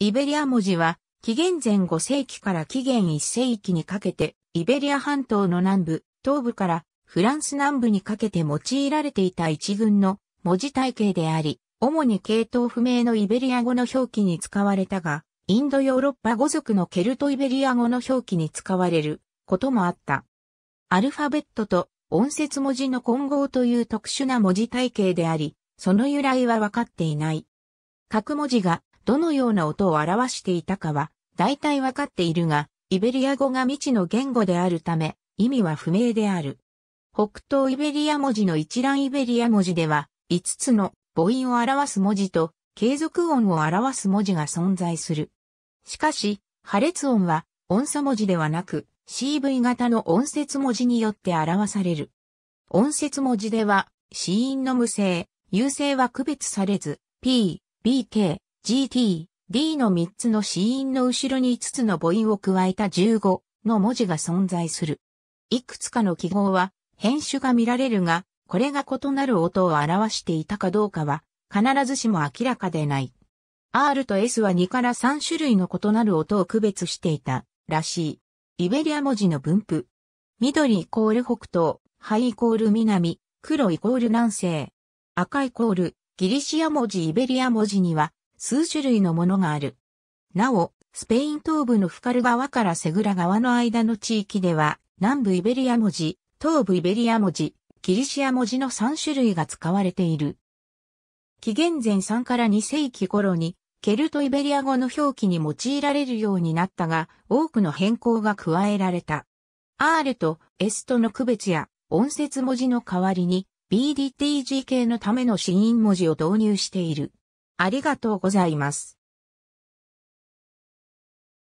イベリア文字は、紀元前5世紀から紀元1世紀にかけて、イベリア半島の南部、東部からフランス南部にかけて用いられていた一群の文字体系であり、主に系統不明のイベリア語の表記に使われたが、インドヨーロッパ語族のケルトイベリア語の表記に使われることもあった。アルファベットと音節文字の混合という特殊な文字体系であり、その由来は分かっていない。各文字がどのような音を表していたかは、大体わかっているが、イベリア語が未知の言語であるため、意味は不明である。北東イベリア文字の一覧イベリア文字では、5つの母音を表す文字と、継続音を表す文字が存在する。しかし、破裂音は、音素文字ではなく、CV 型の音節文字によって表される。音節文字では、子音の無声、有声は区別されず、p, b, k, GT、D の3つの子音の後ろに5つの母音を加えた15の文字が存在する。いくつかの記号は変種が見られるが、これが異なる音を表していたかどうかは必ずしも明らかでない。R と S は2から3種類の異なる音を区別していたらしい。イベリア文字の分布。緑イコール北東、灰イコール南、黒イコール南西。赤イコールギリシア文字イベリア文字には数種類のものがある。なお、スペイン東部のフカル川からセグラ川の間の地域では、南部イベリア文字、東部イベリア文字、キリシア文字の3種類が使われている。紀元前3から2世紀頃に、ケルトイベリア語の表記に用いられるようになったが、多くの変更が加えられた。R と S との区別や、音節文字の代わりに、BDTG 系のためのーン文字を導入している。ありがとうございます。